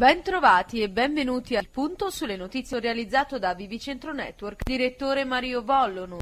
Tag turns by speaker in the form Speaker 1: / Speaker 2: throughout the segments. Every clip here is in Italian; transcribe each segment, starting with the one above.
Speaker 1: Bentrovati e benvenuti al punto sulle notizie realizzato da Vivicentro Network, direttore Mario Vollono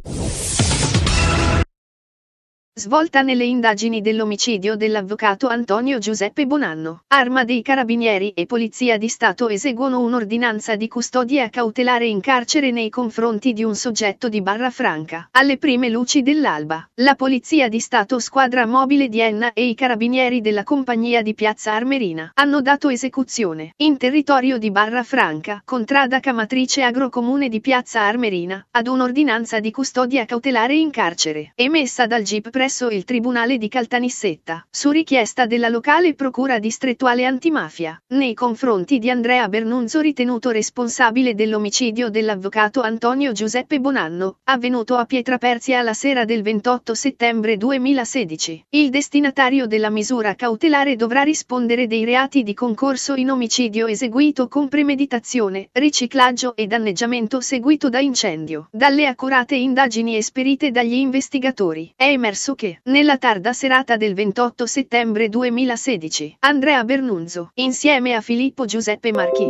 Speaker 2: svolta nelle indagini dell'omicidio dell'avvocato Antonio Giuseppe Bonanno. Arma dei carabinieri e polizia di Stato eseguono un'ordinanza di custodia cautelare in carcere nei confronti di un soggetto di Barra Franca. Alle prime luci dell'alba, la polizia di Stato squadra mobile di Enna e i carabinieri della compagnia di Piazza Armerina hanno dato esecuzione in territorio di Barra Franca, contrada Camatrice Agrocomune di Piazza Armerina, ad un'ordinanza di custodia cautelare in carcere, emessa dal GIP pre presso il Tribunale di Caltanissetta, su richiesta della locale Procura distrettuale antimafia, nei confronti di Andrea Bernunzo ritenuto responsabile dell'omicidio dell'avvocato Antonio Giuseppe Bonanno, avvenuto a Pietraperzia la sera del 28 settembre 2016. Il destinatario della misura cautelare dovrà rispondere dei reati di concorso in omicidio eseguito con premeditazione, riciclaggio e danneggiamento seguito da incendio. Dalle accurate indagini esperite dagli investigatori, è emerso che, nella tarda serata del 28 settembre 2016, Andrea Bernunzo, insieme a Filippo Giuseppe Marchi,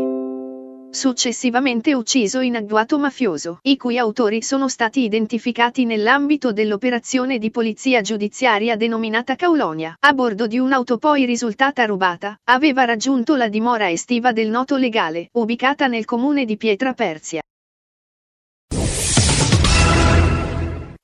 Speaker 2: successivamente ucciso in agguato mafioso, i cui autori sono stati identificati nell'ambito dell'operazione di polizia giudiziaria denominata Caulonia. A bordo di un'auto poi risultata rubata, aveva raggiunto la dimora estiva del noto legale, ubicata
Speaker 1: nel comune di Pietra Perzia.